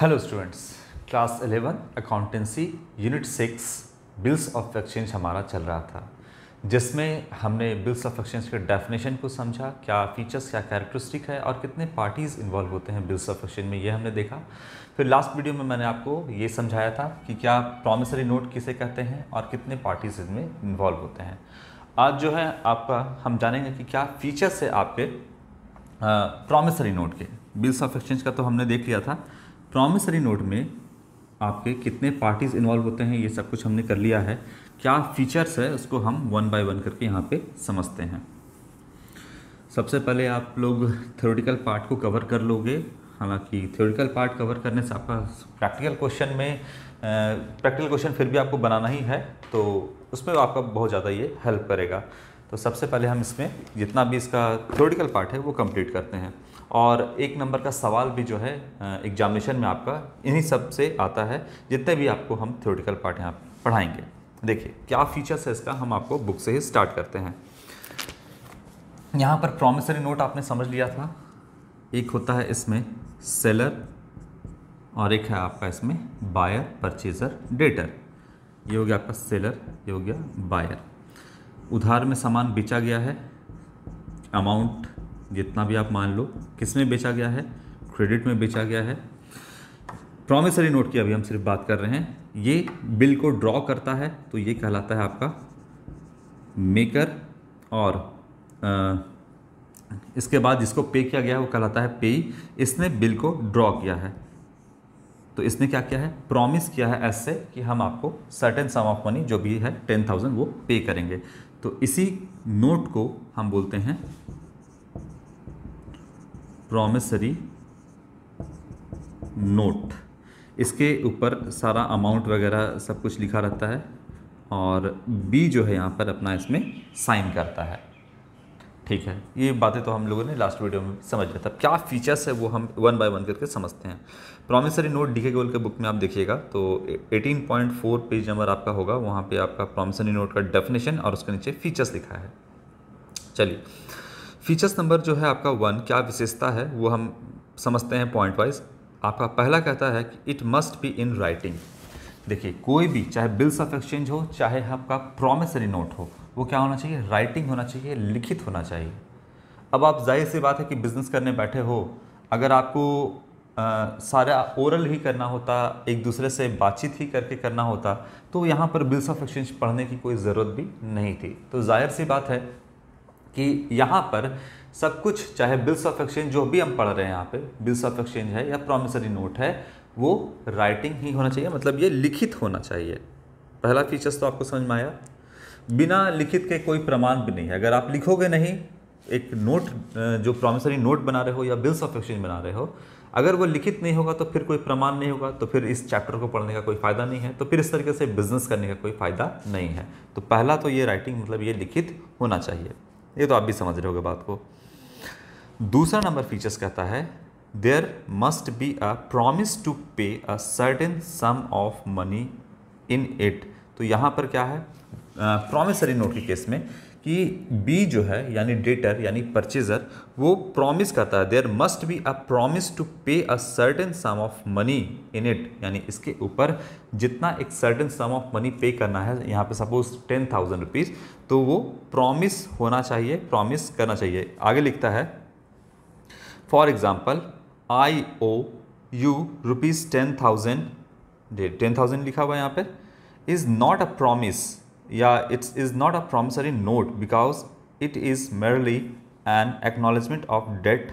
hello students class 11 accountancy unit 6 bills of exchange हमारा चल रहा था जिसमें हमने बिल्स ऑफ एक्सचेंज के डेफिनेशन को समझा क्या फीचर्स क्या कैरेक्टरिस्टिक है और कितने पार्टीज़ इन्वॉल्व होते हैं बिल्स ऑफ एक्सचेंज में ये हमने देखा फिर लास्ट वीडियो में मैंने आपको ये समझाया था कि क्या प्रोमिसरी नोट किसे कहते हैं और कितने पार्टीज इसमें इन्वॉल्व होते हैं आज जो है आपका हम जानेंगे कि क्या फीचर्स है आपके प्रोमिसरी नोट के बिल्स ऑफ एक्सचेंज का तो हमने देख लिया था प्रॉमिसरी नोट में आपके कितने पार्टीज इन्वॉल्व होते हैं ये सब कुछ हमने कर लिया है क्या फीचर्स है उसको हम वन बाय वन करके यहाँ पे समझते हैं सबसे पहले आप लोग थ्योरेटिकल पार्ट को कवर कर लोगे हालांकि थ्योरेटिकल पार्ट कवर करने से आपका प्रैक्टिकल क्वेश्चन में प्रैक्टिकल क्वेश्चन फिर भी आपको बनाना ही है तो उसमें आपका बहुत ज़्यादा ये हेल्प करेगा तो सबसे पहले हम इसमें जितना भी इसका थ्योरेटिकल पार्ट है वो कंप्लीट करते हैं और एक नंबर का सवाल भी जो है एग्जामिनेशन में आपका इन्हीं सब से आता है जितने भी आपको हम थ्योरेटिकल पार्ट यहाँ पढ़ाएंगे देखिए क्या फीचर्स है इसका हम आपको बुक से ही स्टार्ट करते हैं यहाँ पर प्रॉमिसरी नोट आपने समझ लिया था एक होता है इसमें सेलर और एक है आपका इसमें बायर परचेजर डेटर ये हो गया आपका सेलर ये हो गया बायर उधार में सामान बेचा गया है अमाउंट जितना भी आप मान लो किस में बेचा गया है क्रेडिट में बेचा गया है प्रॉमिसरी नोट की अभी हम सिर्फ बात कर रहे हैं ये बिल को ड्रॉ करता है तो ये कहलाता है आपका मेकर और आ, इसके बाद जिसको पे किया गया है वो कहलाता है पे इसने बिल को ड्रॉ किया है तो इसने क्या किया है प्रॉमिस किया है ऐसे कि हम आपको सर्टेन सम ऑफ मनी जो भी है टेन थाउजेंड वो पे करेंगे तो इसी नोट को हम बोलते हैं प्रोमिसरी नोट इसके ऊपर सारा अमाउंट वगैरह सब कुछ लिखा रहता है और बी जो है यहाँ पर अपना इसमें साइन करता है ठीक है ये बातें तो हम लोगों ने लास्ट वीडियो में समझ लिया था क्या फीचर्स है वो हम वन बाय वन करके समझते हैं प्रोमिसरी नोट डीके गोल के बुक में आप देखिएगा तो 18.4 पेज नंबर आपका होगा वहाँ पे आपका प्रोमिसरी नोट का डेफिनेशन और उसके नीचे फीचर्स लिखा है चलिए फीचर्स नंबर जो है आपका वन क्या विशेषता है वो हम समझते हैं पॉइंट वाइज आपका पहला कहता है कि it must be in writing देखिए कोई भी चाहे बिल्स ऑफ एक्सचेंज हो चाहे आपका प्रोमिसरी नोट हो वो क्या होना चाहिए राइटिंग होना चाहिए लिखित होना चाहिए अब आप जाहिर सी बात है कि बिज़नेस करने बैठे हो अगर आपको आ, सारा ओरल ही करना होता एक दूसरे से बातचीत ही करके करना होता तो यहाँ पर बिल्स ऑफ एक्सचेंज पढ़ने की कोई ज़रूरत भी नहीं थी तो जाहिर सी बात है कि यहाँ पर सब कुछ चाहे बिल्स ऑफ एक्सचेंज जो भी हम पढ़ रहे हैं यहाँ पे बिल्स ऑफ एक्सचेंज है या प्रोमिसरी नोट है वो राइटिंग ही होना चाहिए मतलब ये लिखित होना चाहिए पहला फीचर्स तो आपको समझ में आया बिना लिखित के कोई प्रमाण भी नहीं है अगर आप लिखोगे नहीं एक नोट जो प्रोमिसरी नोट बना रहे हो या बिल्स ऑफ एक्सचेंज बना रहे हो अगर वो लिखित नहीं होगा तो फिर कोई प्रमाण नहीं होगा तो फिर इस चैप्टर को पढ़ने का कोई फ़ायदा नहीं है तो फिर इस तरीके से बिजनेस करने का कोई फ़ायदा नहीं है तो पहला तो ये राइटिंग मतलब ये लिखित होना चाहिए ये तो आप भी समझ रहे होगे बात को दूसरा नंबर फीचर्स कहता है there must be a promise to pay a certain sum of money in it तो यहाँ पर क्या है प्रोमिसरी नोट के केस में कि बी जो है यानी डेटर यानी परचेजर वो प्रॉमिस करता है there must be a promise to pay a certain sum of money in it यानी इसके ऊपर जितना एक सर्टेन सम ऑफ मनी पे करना है यहाँ पे सपोज टेन थाउजेंड रुपीज़ तो वो प्रॉमिस होना चाहिए प्रॉमिस करना चाहिए आगे लिखता है for example I O U rupees ten thousand ten thousand लिखा हुआ यहाँ पर इज़ नॉट अ प्रॉमिस या it's is not a promissory note because it is merely an acknowledgement of debt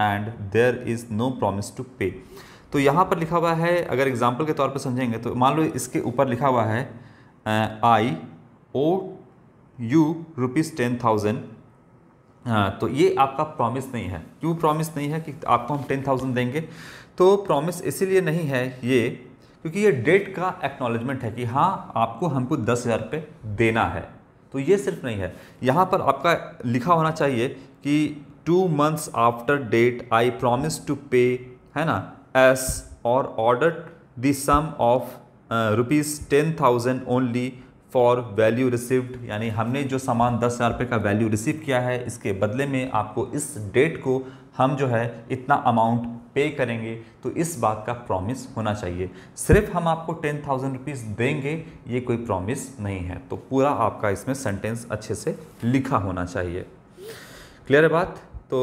and there is no promise to pay तो यहाँ पर लिखा हुआ है अगर एग्जाम्पल के तौर पर समझेंगे तो मान लो इसके ऊपर लिखा हुआ है I O U rupees ten thousand तो ये आपका प्रॉमिस नहीं है क्यों प्रॉमिस नहीं है कि आपको हम टेन थाउजेंड देंगे तो प्रॉमिस इसीलिए नहीं है ये क्योंकि ये डेट का एक्नॉलेजमेंट है कि हाँ आपको हमको दस हज़ार रुपये देना है तो ये सिर्फ नहीं है यहाँ पर आपका लिखा होना चाहिए कि two months after date I promise to pay है ना S or order the sum of rupees ten thousand only for value received यानी हमने जो सामान दस हज़ार रुपये का वैल्यू रिसीव किया है इसके बदले में आपको इस डेट को हम जो है इतना अमाउंट पे करेंगे तो इस बात का प्रॉमिस होना चाहिए सिर्फ हम आपको टेन थाउजेंड रुपीज़ देंगे ये कोई प्रॉमिस नहीं है तो पूरा आपका इसमें सेंटेंस अच्छे से लिखा होना चाहिए क्लियर है बात तो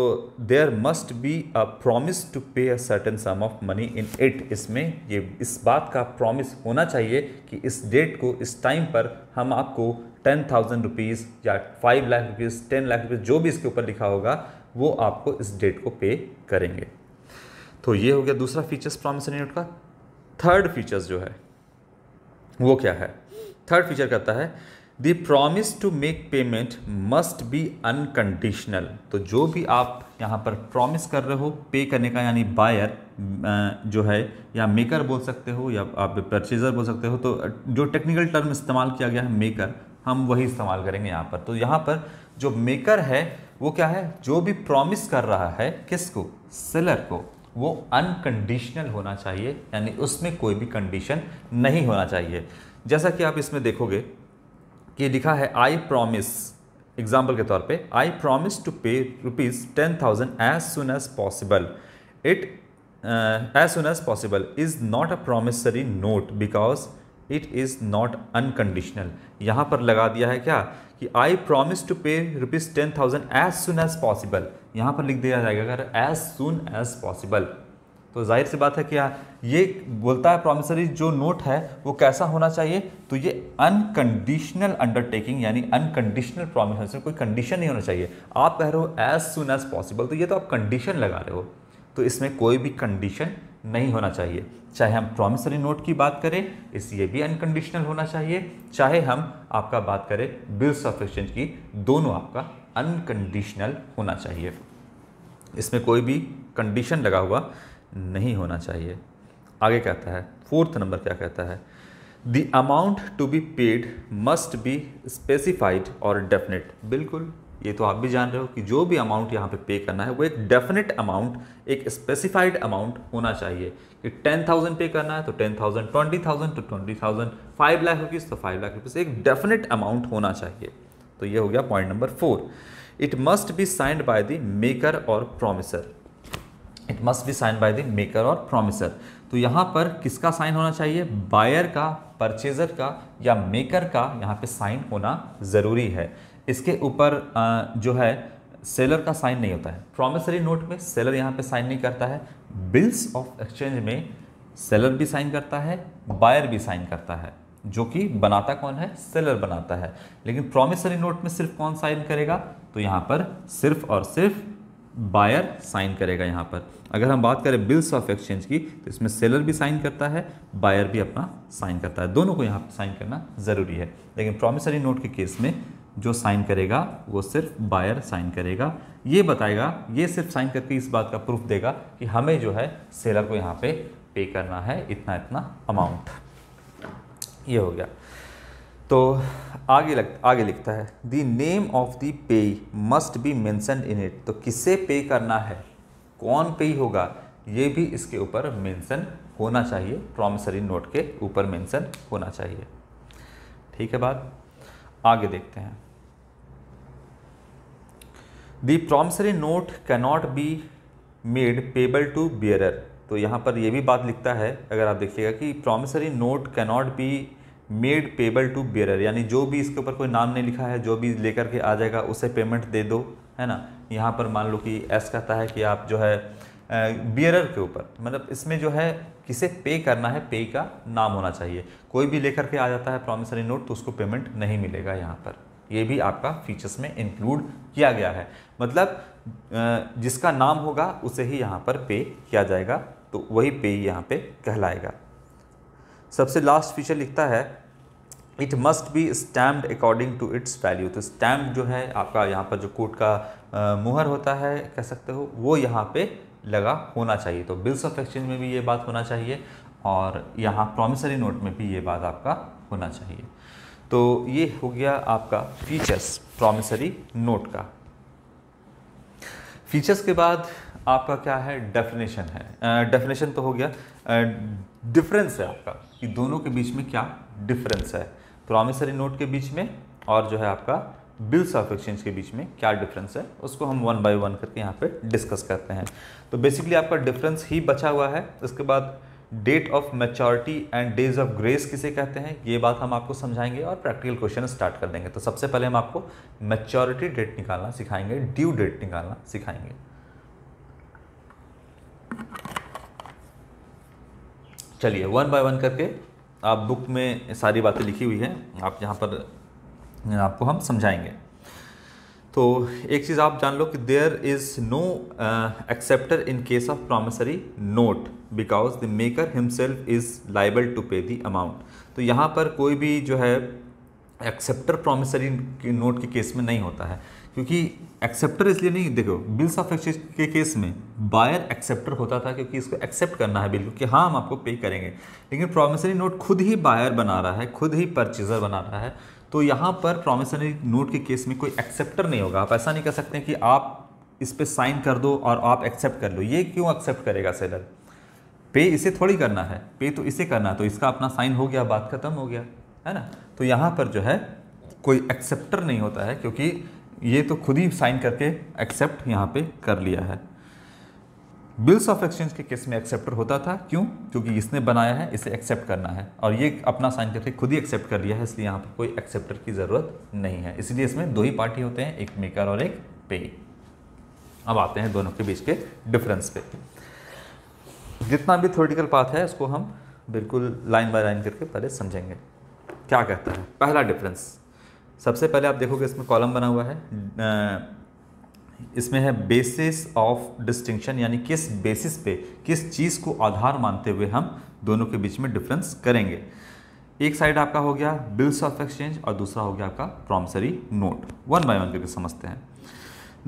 there must be a promise to pay a certain sum of money in it इसमें ये इस बात का प्रॉमिस होना चाहिए कि इस डेट को इस टाइम पर हम आपको टेन थाउजेंड रुपीज़ या five lakh rupees ten lakh rupees जो भी इसके ऊपर लिखा होगा वो आपको इस डेट को पे करेंगे तो ये हो गया दूसरा फीचर्स प्रॉमिसरी नोट का थर्ड फीचर्स जो है वो क्या है थर्ड फीचर कहता है the promise to make payment must be unconditional तो जो भी आप यहाँ पर प्रॉमिस कर रहे हो पे करने का यानी बायर जो है या मेकर बोल सकते हो या आप परचेजर बोल सकते हो तो जो टेक्निकल टर्म इस्तेमाल किया गया है मेकर हम वही इस्तेमाल करेंगे यहाँ पर तो यहाँ पर जो मेकर है वो क्या है जो भी प्रॉमिस कर रहा है किसको सेलर को वो अनकंडीशनल होना चाहिए यानी उसमें कोई भी कंडीशन नहीं होना चाहिए जैसा कि आप इसमें देखोगे कि लिखा है आई प्रॉमिस एग्जाम्पल के तौर पे I promise to pay rupees ten thousand as soon as possible it as soon as possible is not a promissory note because it is not unconditional यहाँ पर लगा दिया है क्या कि I promise to pay rupees ten thousand as soon as possible यहाँ पर लिख दिया जाएगा अगर एज सुन एज पॉसिबल तो जाहिर सी बात है कि ये बोलता है प्रोमिसरी जो नोट है वो कैसा होना चाहिए तो ये अनकंडीशनल अंडरटेकिंग यानी अनकंडीशनल प्रॉमिस कोई कंडीशन नहीं होना चाहिए आप कह रहे हो एज सुन एज पॉसिबल तो ये तो आप कंडीशन लगा रहे हो तो इसमें कोई भी कंडीशन नहीं होना चाहिए चाहे हम प्रॉमिसरी नोट की बात करें इसलिए भी अनकंडीशनल होना चाहिए चाहे हम आपका बात करें बिल्स ऑफ एक्सचेंज की दोनों आपका अनकंडीशनल होना चाहिए इसमें कोई भी कंडीशन लगा हुआ नहीं होना चाहिए आगे कहता है फोर्थ नंबर क्या कहता है the amount to be paid must be specified और डेफिनेट बिल्कुल ये तो आप भी जान रहे हो कि जो भी अमाउंट यहाँ पे पे करना है वो एक डेफिनेट अमाउंट एक स्पेसिफाइड अमाउंट होना चाहिए कि टेन थाउजेंड पे करना है तो टेन थाउजेंड ट्वेंटी थाउजेंड तो twenty thousand five lakh rupees तो फाइव लाख रुपीज़ एक डेफिनेट अमाउंट होना चाहिए तो ये हो गया point number four it must be signed by the maker और promisor it must be signed by the maker और प्रोमिसर तो यहाँ पर किसका साइन होना चाहिए बायर का परचेजर का या मेकर का यहाँ पे साइन होना ज़रूरी है इसके ऊपर जो है सेलर का साइन नहीं होता है प्रॉमिसरी नोट में सेलर यहाँ पे साइन नहीं करता है बिल्स ऑफ एक्सचेंज में सेलर भी साइन करता है बायर भी साइन करता है जो कि बनाता कौन है सेलर बनाता है लेकिन प्रॉमिसरी नोट में सिर्फ कौन साइन करेगा तो यहाँ पर सिर्फ और सिर्फ बायर साइन करेगा यहाँ पर अगर हम बात करें बिल्स ऑफ एक्सचेंज की तो इसमें सेलर भी साइन करता है बायर भी अपना साइन करता है दोनों को यहाँ पर साइन करना ज़रूरी है लेकिन प्रॉमिसरी नोट के केस में जो साइन करेगा वो सिर्फ बायर साइन करेगा ये बताएगा ये सिर्फ साइन करके इस बात का प्रूफ देगा कि हमें जो है सेलर को यहाँ पे पे करना है इतना इतना अमाउंट ये हो गया तो आगे लग आगे लिखता है the name of the payee must be mentioned in it तो किसे पे करना है कौन पे होगा ये भी इसके ऊपर मैंसन होना चाहिए प्रॉमिसरी नोट के ऊपर मैंसन होना चाहिए ठीक है बात आगे देखते हैं the promissory note cannot be made payable to bearer तो यहाँ पर यह भी बात लिखता है अगर आप देखिएगा कि promissory note cannot be made payable to bearer यानी जो भी इसके ऊपर कोई नाम नहीं लिखा है जो भी लेकर के आ जाएगा उसे पेमेंट दे दो है ना यहाँ पर मान लो कि एस कहता है कि आप जो है बियरर के ऊपर मतलब इसमें जो है किसे पे करना है पे का नाम होना चाहिए कोई भी लेकर के आ जाता है प्रोमिसरी नोट तो उसको पेमेंट नहीं मिलेगा यहाँ पर ये भी आपका फीचर्स में इंक्लूड किया गया है मतलब जिसका नाम होगा उसे ही यहाँ पर पे किया जाएगा तो वही पे ही यहाँ पे कहलाएगा सबसे लास्ट फीचर लिखता है it must be stamped according to its value तो स्टैम्प जो है आपका यहाँ पर जो कोट का आ, मुहर होता है कह सकते हो वो यहाँ पे लगा होना चाहिए तो बिल्स ऑफ एक्सचेंज में भी ये बात होना चाहिए और यहाँ प्रोमिसरी नोट में भी ये बात आपका होना चाहिए तो ये हो गया आपका फीचर्स प्रोमिसरी नोट का फीचर्स के बाद आपका क्या है डेफिनेशन है डेफिनेशन uh, तो हो गया डिफरेंस uh, है आपका कि दोनों के बीच में क्या डिफरेंस है प्रोमिसरी नोट के बीच में और जो है आपका बिल्स ऑफ एक्सचेंज के बीच में क्या डिफरेंस है उसको हम वन बाय वन करके यहाँ पे डिस्कस करते हैं तो बेसिकली आपका डिफरेंस ही बचा हुआ है इसके बाद date of maturity and days of grace किसे कहते हैं ये बात हम आपको समझाएंगे और प्रैक्टिकल क्वेश्चन स्टार्ट कर देंगे तो सबसे पहले हम आपको मेचोरिटी डेट निकालना सिखाएंगे ड्यू डेट निकालना सिखाएंगे चलिए वन बाय वन करके आप बुक में सारी बातें लिखी हुई हैं आप यहाँ पर आपको हम समझाएंगे तो एक चीज़ आप जान लो कि there is no acceptor in case of promissory note because the maker himself is liable to pay the amount तो यहाँ पर कोई भी जो है एक्सेप्टर प्रॉमिसरी नोट के केस में नहीं होता है क्योंकि एक्सेप्टर इसलिए नहीं देखो बिल्स ऑफ एक्सचेंज के केस में बायर एक्सेप्टर होता था क्योंकि इसको एक्सेप्ट करना है बिल क्योंकि हाँ हम आपको पे करेंगे लेकिन प्रॉमिसरी नोट खुद ही बायर बना रहा है खुद ही परचेजर बना रहा है तो यहाँ पर प्रोमिसरी नोट के केस में कोई एक्सेप्टर नहीं होगा आप ऐसा नहीं कर सकते कि आप इस पर साइन कर दो और आप एक्सेप्ट कर लो ये क्यों एक्सेप्ट करेगा सेलर पे इसे थोड़ी करना है पे तो इसे करना है तो इसका अपना साइन हो गया बात खत्म हो गया है ना तो यहाँ पर जो है कोई एक्सेप्टर नहीं होता है क्योंकि ये तो खुद ही साइन करके एक्सेप्ट यहाँ पे कर लिया है बिल्स ऑफ एक्सचेंज के केस में एक्सेप्टर होता था क्यों क्योंकि इसने बनाया है इसे एक्सेप्ट करना है और ये अपना साइंटिफिक खुद ही एक्सेप्ट कर लिया है इसलिए यहाँ पर कोई एक्सेप्टर की ज़रूरत नहीं है इसलिए इसमें दो ही पार्टी होते हैं एक मेकर और एक पे अब आते हैं दोनों के बीच के डिफरेंस पे जितना भी थोरिटिकल पाथ है इसको हम बिल्कुल लाइन बाय लाइन करके पहले समझेंगे क्या कहता है पहला डिफरेंस सबसे पहले आप देखोगे इसमें कॉलम बना हुआ है इसमें है बेसिस ऑफ डिस्टिंक्शन यानी किस बेसिस पे किस चीज़ को आधार मानते हुए हम दोनों के बीच में डिफरेंस करेंगे एक साइड आपका हो गया बिल्स ऑफ एक्सचेंज और दूसरा हो गया आपका promissory note one by one करके समझते हैं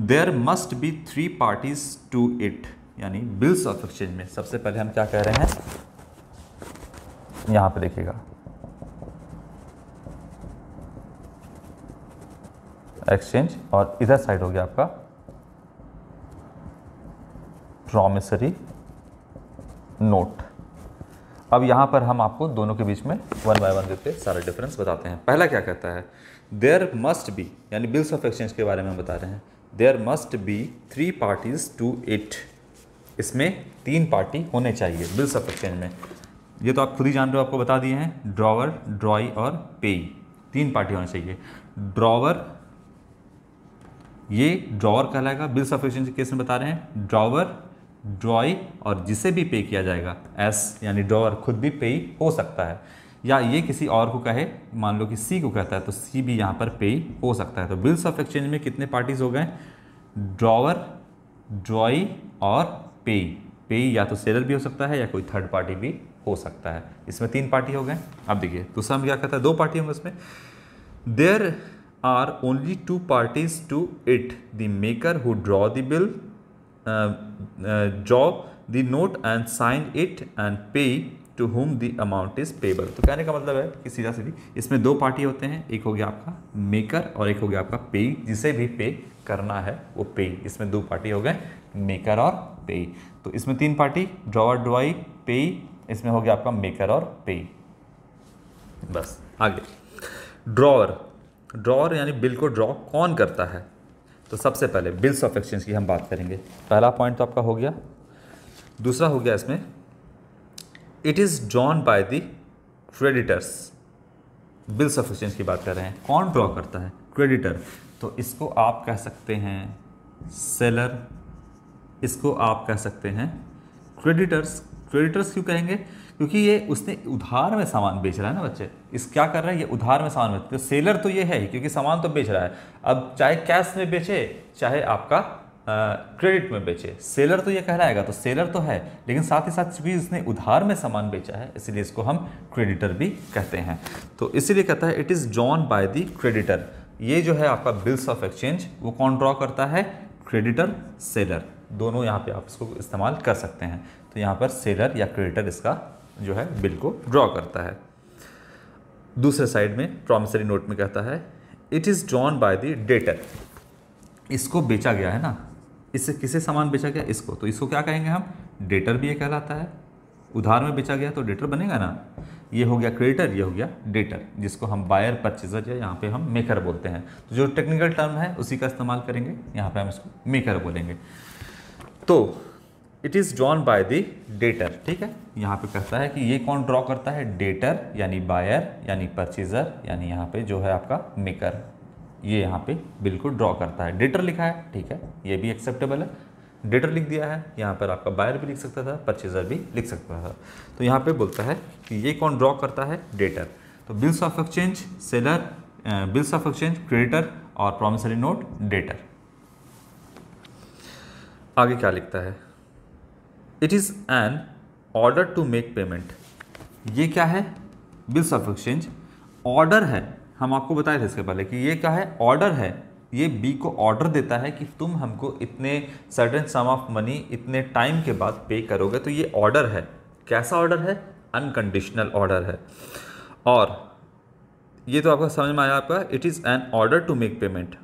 there must be three parties to it यानी बिल्स ऑफ एक्सचेंज में सबसे पहले हम क्या कह रहे हैं यहाँ पे देखिएगा एक्सचेंज और इधर साइड हो गया आपका प्रोमिसरी नोट अब यहां पर हम आपको दोनों के बीच में वन बाय वन देते सारा डिफरेंस बताते हैं पहला क्या कहता है देयर मस्ट बी यानी बिल्स ऑफ एक्सचेंज के बारे में हम बता रहे हैं there must be three parties to it इसमें तीन पार्टी होने चाहिए बिल्स ऑफ एक्सचेंज में ये तो आप खुद ही जान रहे हो आपको बता दिए हैं ड्रॉवर ड्रॉई और पेई तीन पार्टी होनी चाहिए ड्रॉवर ये ड्रॉवर कहलाएगा बिल्स ऑफ एक्सचेंज केस में बता रहे हैं ड्रॉवर ड्रॉई और जिसे भी पे किया जाएगा एस यानी ड्रॉअर खुद भी पे हो सकता है या ये किसी और को कहे मान लो कि सी को कहता है तो सी भी यहाँ पर पे हो सकता है तो बिल्स ऑफ एक्सचेंज में कितने पार्टीज हो गए ड्रॉवर ड्रॉई और पे पे या तो सेलर भी हो सकता है या कोई थर्ड पार्टी भी हो सकता है इसमें तीन पार्टी हो गए अब देखिए दूसरा तो हम क्या कहता है दो पार्टी होंगे इसमें there are only two parties to it the maker who draw the bill job the note and sign it and payee to whom the amount is payable तो कहने का मतलब है कि सीधा सीधी इसमें दो पार्टी होते हैं एक हो गया आपका मेकर और एक हो गया आपका पे जिसे भी पे करना है वो पे इसमें दो पार्टी हो गए मेकर और पे तो इसमें तीन पार्टी ड्रॉवर ड्रॉई पे इसमें हो गया आपका मेकर और पे बस आगे ड्रॉवर ड्रॉवर यानी बिल को ड्रॉ कौन करता है तो सबसे पहले बिल्स ऑफ एक्सचेंज की हम बात करेंगे पहला पॉइंट तो आपका हो गया दूसरा हो गया इसमें it is drawn by the creditors bills of exchange की बात कर रहे हैं कौन ड्रॉ करता है क्रेडिटर तो इसको आप कह सकते हैं सेलर इसको आप कह सकते हैं क्रेडिटर्स क्रेडिटर्स क्यों कहेंगे क्योंकि ये उसने उधार में सामान बेच रहा है ना बच्चे इस क्या कर रहा है ये उधार में सामान बेच तो सेलर तो ये है ही क्योंकि सामान तो बेच रहा है अब चाहे कैश में बेचे चाहे आपका क्रेडिट में बेचे सेलर तो ये कहलाएगा तो सेलर तो है लेकिन साथ ही साथ भी उसने उधार में सामान बेचा है इसलिए इसको हम क्रेडिटर भी कहते हैं तो इसीलिए कहता है इट इज़ जॉन बाय द क्रेडिटर ये जो है आपका बिल्स ऑफ एक्सचेंज वो कौन ड्रॉ करता है क्रेडिटर सेलर दोनों यहाँ पे आप इसको इस्तेमाल कर सकते हैं तो यहाँ पर सेलर या क्रेडिटर इसका जो है बिल को ड्रॉ करता है दूसरे साइड में प्रॉमिसरी नोट में कहता है it is drawn by the debtor इसको बेचा गया है ना इससे किसे सामान बेचा गया इसको तो इसको क्या कहेंगे हम डेटर भी ये कहलाता है उधार में बेचा गया तो डेटर बनेगा ना ये हो गया क्रेडिटर ये हो गया डेटर जिसको हम बायर परचेजर या यहाँ पे हम मेकर बोलते हैं तो जो टेक्निकल टर्म है उसी का इस्तेमाल करेंगे यहाँ पे हम इसको मेकर बोलेंगे तो it is drawn by the debtor ठीक है यहाँ पे कहता है कि ये कौन ड्रॉ करता है डेटर यानी बायर यानी परचेजर यानी यहाँ पे जो है आपका मेकर ये यहाँ पे बिल्कुल ड्रॉ करता है डेटर लिखा है ठीक है ये भी एक्सेप्टेबल है डेटर लिख दिया है यहाँ पर आपका बायर भी लिख सकता था परचेजर भी लिख सकता था तो यहाँ पे बोलता है कि ये कौन ड्रॉ करता है डेटर तो bills of exchange seller bills of exchange creditor और प्रोमिसरी नोट डेटर आगे क्या लिखता है it is an order to make payment ये क्या है बिल्स ऑफ एक्सचेंज ऑर्डर है हम आपको बताए थे इसके पहले कि ये क्या है ऑर्डर है ये बी को ऑर्डर देता है कि तुम हमको इतने सर्टन सम ऑफ मनी इतने टाइम के बाद पे करोगे तो ये ऑर्डर है कैसा ऑर्डर है अनकंडीशनल ऑर्डर है और ये तो आपका समझ में आया आपका it is an order to make payment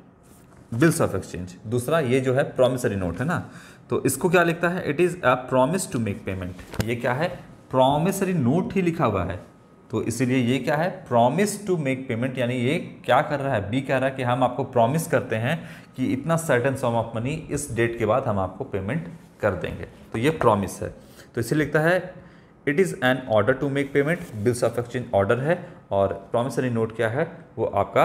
bills of exchange दूसरा ये जो है प्रोमिसरी नोट है ना तो इसको क्या लिखता है it is a promise to make payment ये क्या है प्रोमिसरी नोट ही लिखा हुआ है तो इसीलिए ये क्या है प्रॉमिस टू मेक पेमेंट यानी ये क्या कर रहा है बी कह रहा है कि हम आपको प्रॉमिस करते हैं कि इतना सर्टन सम ऑफ मनी इस डेट के बाद हम आपको पेमेंट कर देंगे तो ये प्रॉमिस है तो इसे लिखता है it is an order to make payment bills of exchange order है और प्रॉमिसरी नोट क्या है वो आपका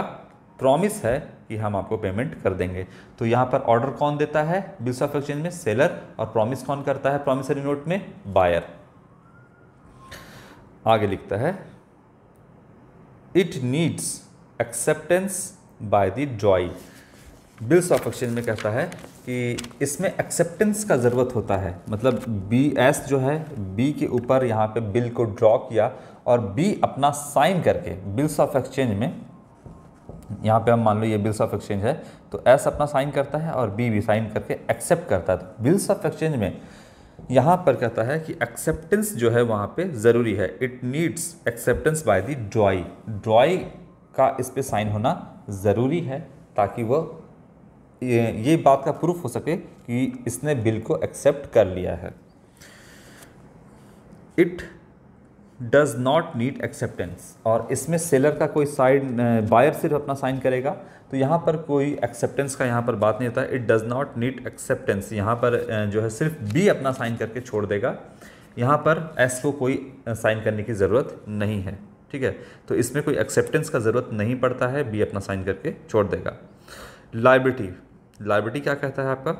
प्रॉमिस है कि हम आपको पेमेंट कर देंगे तो यहाँ पर ऑर्डर कौन देता है बिल्स ऑफ एक्सचेंज में सेलर और प्रॉमिस कौन करता है प्रॉमिसरी नोट में बायर आगे लिखता है it needs acceptance by the joy bills of exchange में कहता है कि इसमें एक्सेप्टेंस का ज़रूरत होता है मतलब बी एस जो है बी के ऊपर यहाँ पे बिल को ड्रॉ किया और बी अपना साइन करके बिल्स ऑफ एक्सचेंज में यहाँ पे हम मान लो ये बिल्स ऑफ एक्सचेंज है तो एस अपना साइन करता है और बी भी साइन करके एक्सेप्ट करता है तो बिल्स ऑफ एक्सचेंज में यहाँ पर कहता है कि एक्सेप्टेंस जो है वहाँ पे ज़रूरी है it needs acceptance by the drawee drawee का इस पर साइन होना ज़रूरी है ताकि वह ये, ये बात का प्रूफ हो सके कि इसने बिल को एक्सेप्ट कर लिया है it does not need acceptance और इसमें सेलर का कोई साइड बायर सिर्फ अपना साइन करेगा तो यहाँ पर कोई एक्सेप्टेंस का यहाँ पर बात नहीं होता it does not need acceptance यहाँ पर जो है सिर्फ बी अपना साइन करके छोड़ देगा यहाँ पर एस को कोई साइन करने की ज़रूरत नहीं है ठीक है तो इसमें कोई एक्सेप्टेंस का ज़रूरत नहीं पड़ता है बी अपना साइन करके छोड़ देगा लाइब्रिटी लाइब्रिटी क्या कहता है आपका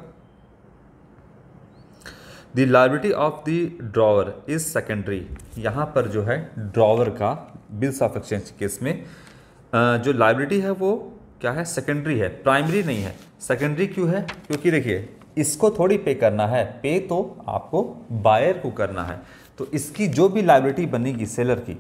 the liability of the drawer is secondary यहाँ पर जो है ड्रॉवर का बिल्स ऑफ एक्सचेंज केस में जो लाइब्रेटी है वो क्या है सेकेंडरी है प्राइमरी नहीं है सेकेंडरी क्यों है क्योंकि देखिए इसको थोड़ी पे करना है पे तो आपको बायर को करना है तो इसकी जो भी लाइब्रेटी बनेगी सेलर की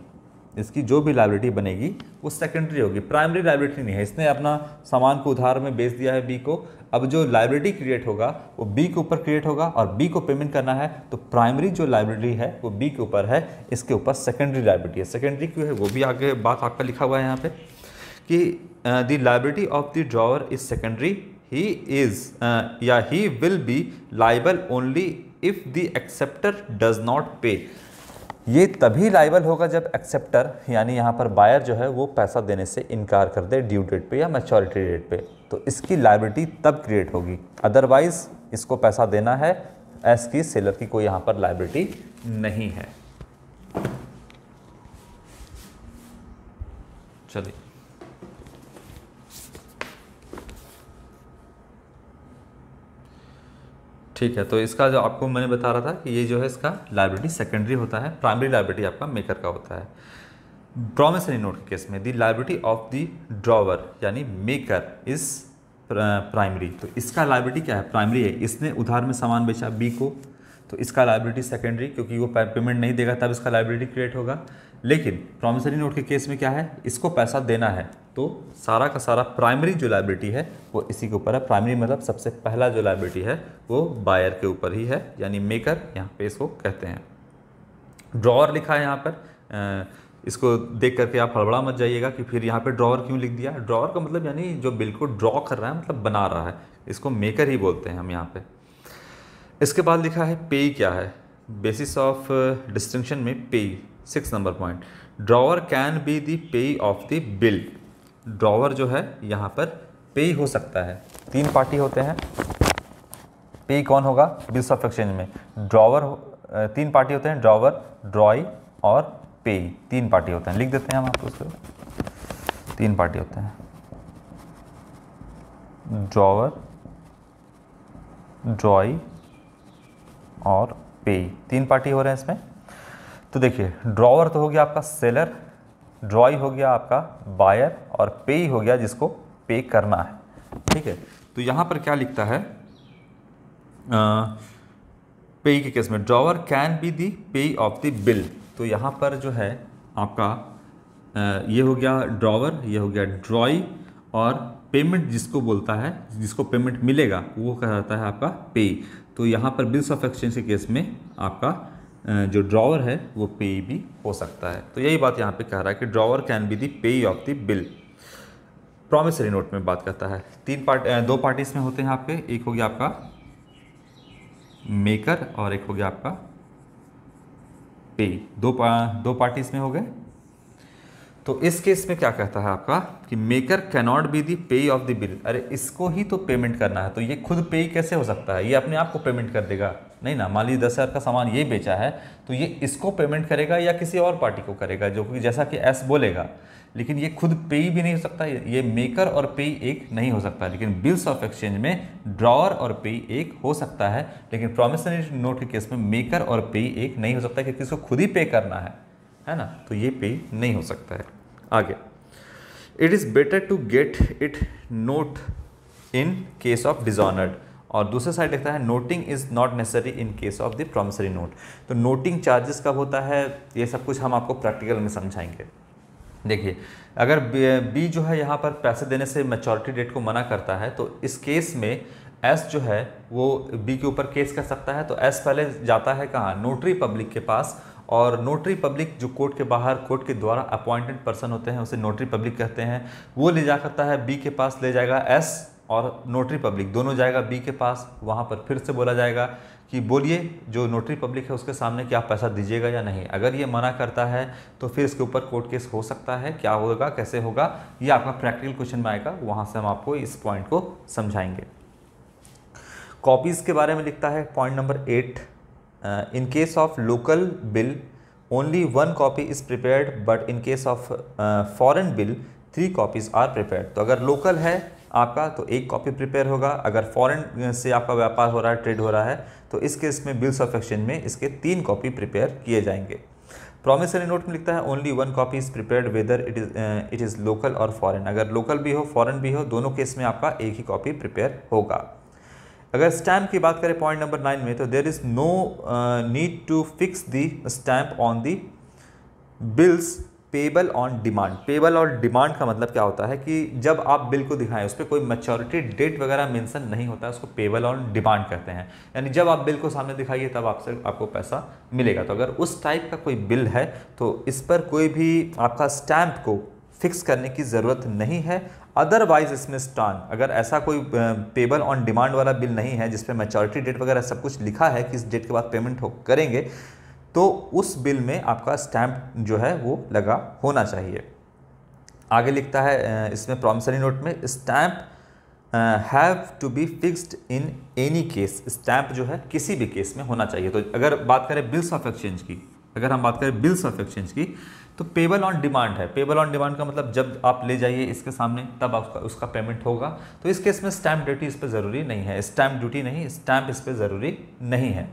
इसकी जो भी लाइब्रेटी बनेगी वो सेकेंडरी होगी प्राइमरी लाइबिलिटी नहीं है इसने अपना सामान को उधार में बेच दिया है बी को अब जो लाइबिलिटी क्रिएट होगा वो बी के ऊपर क्रिएट होगा और बी को पेमेंट करना है तो प्राइमरी जो लाइबिलिटी है वो बी के ऊपर है इसके ऊपर सेकेंडरी लाइब्रेटी है सेकेंडरी क्यों है वो भी आगे बात आपका लिखा हुआ है यहाँ पे कि the liability of the drawer is secondary he is या he will be liable only if the acceptor does not pay ये तभी लाइबल होगा जब एक्सेप्टर यानी यहाँ पर बायर जो है वो पैसा देने से इनकार कर दे ड्यू डेट पे या मेचोरिटी डेट पे तो इसकी लाइबिलिटी तब क्रिएट होगी अदरवाइज़ इसको पैसा देना है एस की सेलर की कोई यहाँ पर लाइबिलिटी नहीं है चलिए ठीक है तो इसका जो आपको मैंने बता रहा था कि ये जो है इसका लाइब्रेटी सेकेंडरी होता है प्राइमरी लाइब्रेटी आपका मेकर का होता है ड्रॉमेसरी नोट के केस में the liability of the drawer यानी मेकर इज़ प्राइमरी तो इसका लाइब्रेटी क्या है प्राइमरी है इसने उधार में सामान बेचा बी को तो इसका लाइब्रेटी सेकेंडरी क्योंकि वो पेमेंट नहीं देगा तब इसका लाइब्रेटी क्रिएट होगा लेकिन प्रॉमिसरी नोट के केस में क्या है इसको पैसा देना है तो सारा का सारा प्राइमरी जो लाइबिलिटी है वो इसी के ऊपर है प्राइमरी मतलब सबसे पहला जो लाइबिलिटी है वो बायर के ऊपर ही है यानी मेकर यहाँ पे इसको कहते हैं ड्रॉवर लिखा है यहाँ पर इसको देख करके आप हड़बड़ा मत जाइएगा कि फिर यहाँ पे ड्रॉवर क्यों लिख दिया ड्रॉवर का मतलब यानी जो बिल को ड्रॉ कर रहा है मतलब बना रहा है इसको मेकर ही बोलते हैं हम यहाँ पर इसके बाद लिखा है पे क्या है बेसिस ऑफ डिस्टिंक्शन में पे six number point drawer can be the payee of the bill drawer जो है यहाँ पर पे हो सकता है तीन पार्टी होते हैं पे कौन होगा बिल्स ऑफ एक्सचेंज में ड्रॉवर तीन पार्टी होते हैं ड्रॉवर ड्रॉई और पे तीन पार्टी होते हैं लिख देते हैं हम आपको उसको तीन पार्टी होते हैं ड्रॉवर ड्रॉई और पे तीन पार्टी हो रहे हैं इसमें तो देखिए ड्रॉवर तो हो गया आपका सेलर ड्रॉई हो गया आपका बायर और पे हो गया जिसको पे करना है ठीक है तो यहाँ पर क्या लिखता है पे के केस में drawer can be the payee of the bill तो यहाँ पर जो है आपका ये हो गया ड्रॉवर ये हो गया ड्रॉई और पेमेंट जिसको बोलता है जिसको पेमेंट मिलेगा वो कहा जाता है आपका पे तो यहाँ पर बिल्स ऑफ एक्सचेंज के केस में आपका जो ड्रॉवर है वो पे भी हो सकता है तो यही बात यहाँ पे कह रहा है कि drawer can be the payee of the bill promissory note में बात करता है तीन पार्ट दो पार्टी इसमें होते हैं आपके एक हो गया आपका मेकर और एक हो गया आपका पे दो पा, दो पार्टीज में हो गए तो इस केस में क्या कहता है आपका कि maker cannot be the payee of the bill अरे इसको ही तो पेमेंट करना है तो ये खुद पे कैसे हो सकता है ये अपने आप को पेमेंट कर देगा नहीं ना मान लीजिए दस हज़ार का सामान ये बेचा है तो ये इसको पेमेंट करेगा या किसी और पार्टी को करेगा जो कि जैसा कि एस बोलेगा लेकिन ये खुद पे भी नहीं हो सकता ये मेकर और पे एक नहीं हो सकता लेकिन बिल्स ऑफ एक्सचेंज में ड्रॉअर और पे एक हो सकता है लेकिन प्रोमिसनरी नोट के केस में मेकर और पे एक नहीं हो सकता क्योंकि इसको खुद ही पे करना है है ना तो ये पे नहीं हो सकता है आगे it is better to get it noted in case of dishonoured और दूसरा साइड लिखता है noting is not necessary in case of the promissory note तो नोटिंग चार्जेस कब होता है ये सब कुछ हम आपको प्रैक्टिकल में समझाएंगे देखिए अगर बी जो है यहाँ पर पैसे देने से मेचोरिटी डेट को मना करता है तो इस केस में एस जो है वो बी के ऊपर केस कर सकता है तो एस पहले जाता है कहाँ नोटरी पब्लिक के पास और नोटरी पब्लिक जो कोर्ट के बाहर कोर्ट के द्वारा अपॉइंटेड पर्सन होते हैं उसे नोटरी पब्लिक कहते हैं वो ले जा करता है बी के पास ले जाएगा एस और नोटरी पब्लिक दोनों जाएगा बी के पास वहाँ पर फिर से बोला जाएगा कि बोलिए जो नोटरी पब्लिक है उसके सामने क्या पैसा दीजिएगा या नहीं अगर ये मना करता है तो फिर इसके ऊपर कोर्ट केस हो सकता है क्या होगा कैसे होगा ये आपका प्रैक्टिकल क्वेश्चन में आएगा वहाँ से हम आपको इस पॉइंट को समझाएंगे कॉपीज़ के बारे में लिखता है point number eight in case of local bill only one copy is prepared but in case of foreign bill three copies are prepare तो अगर लोकल है आपका तो एक कॉपी प्रिपेयर होगा अगर फॉरेन uh, से आपका व्यापार हो रहा है ट्रेड हो रहा है तो इस केस में बिल्स ऑफ एक्सचेंज में इसके तीन कॉपी प्रिपेयर किए जाएंगे प्रोमिसरी नोट में लिखता है only one copy is prepared whether it is it is local और फॉरेन अगर लोकल भी हो फॉरेन भी हो दोनों केस में आपका एक ही कॉपी प्रिपेयर होगा अगर स्टैम्प की बात करें पॉइंट नंबर नाइन में तो there is no need to fix the stamp on the bills payable on demand payable और डिमांड का मतलब क्या होता है कि जब आप बिल को दिखाएं उस पर कोई मेचोरिटी डेट वगैरह मेंशन नहीं होता है उसको पेबल ऑन डिमांड कहते हैं यानी जब आप बिल को सामने दिखाइए तब आपसे आपको पैसा मिलेगा तो अगर उस टाइप का कोई बिल है तो इस पर कोई भी आपका स्टैम्प को फिक्स करने की ज़रूरत नहीं है अदरवाइज इसमें स्टान अगर ऐसा कोई पेबल ऑन डिमांड वाला बिल नहीं है जिसपे मेचोरिटी डेट वगैरह सब कुछ लिखा है कि इस डेट के बाद पेमेंट हो करेंगे तो उस बिल में आपका स्टैम्प जो है वो लगा होना चाहिए आगे लिखता है इसमें प्रॉमिसरी नोट में stamp have to be fixed in any case stamp जो है किसी भी केस में होना चाहिए तो अगर बात करें बिल्स ऑफ एक्सचेंज की अगर हम बात करें बिल्स ऑफ एक्सचेंज की तो पेबल ऑन डिमांड है पेबल ऑन डिमांड का मतलब जब आप ले जाइए इसके सामने तब आपका उसका पेमेंट होगा तो इस केस में स्टैम्प ड्यूटी इस पर ज़रूरी नहीं है स्टैम्प ड्यूटी नहीं स्टैम्प इस पर ज़रूरी नहीं है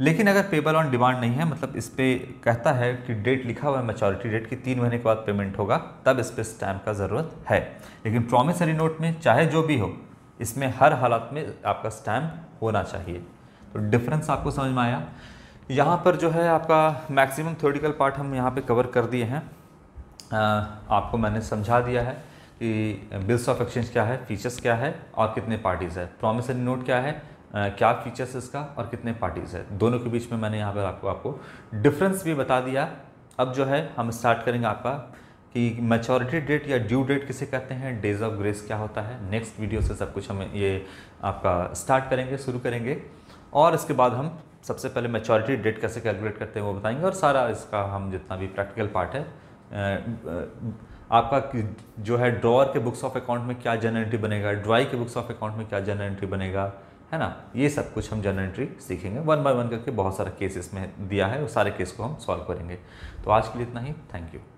लेकिन अगर पेबल ऑन डिमांड नहीं है मतलब इस पर कहता है कि डेट लिखा हुआ है मेचोरिटी डेट की तीन महीने के बाद पेमेंट होगा तब इस पर स्टैम्प का ज़रूरत है लेकिन प्रॉमिसरी नोट में चाहे जो भी हो इसमें हर हालत में आपका स्टैम्प होना चाहिए तो डिफरेंस आपको समझ में आया यहाँ पर जो है आपका मैक्सिमम थ्योरिकल पार्ट हम यहाँ पे कवर कर दिए हैं आपको मैंने समझा दिया है कि बिल्स ऑफ एक्सचेंज क्या है फीचर्स क्या है और कितने पार्टीज़ है प्रॉमिसरी नोट क्या है क्या फीचर्स इसका और कितने पार्टीज़ है दोनों के बीच में मैंने यहाँ पर आपको आपको डिफरेंस भी बता दिया अब जो है हम स्टार्ट करेंगे आपका कि मैच्योरिटी डेट या ड्यू डेट किसे कहते हैं डेज ऑफ ग्रेस क्या होता है नेक्स्ट वीडियो से सब कुछ हम ये आपका स्टार्ट करेंगे शुरू करेंगे और इसके बाद हम सबसे पहले मेचोरिटी डेट कैसे कैलकुलेट करते हैं वो बताएंगे और सारा इसका हम जितना भी प्रैक्टिकल पार्ट है आपका जो है ड्रॉअर के बुक्स ऑफ अकाउंट में क्या जनरेंट्री बनेगा ड्राई के बुक्स ऑफ अकाउंट में क्या एंट्री बनेगा है ना ये सब कुछ हम एंट्री सीखेंगे वन बाय वन करके बहुत सारा केस इसमें दिया है वो सारे केस को हम सॉल्व करेंगे तो आज के लिए इतना ही थैंक यू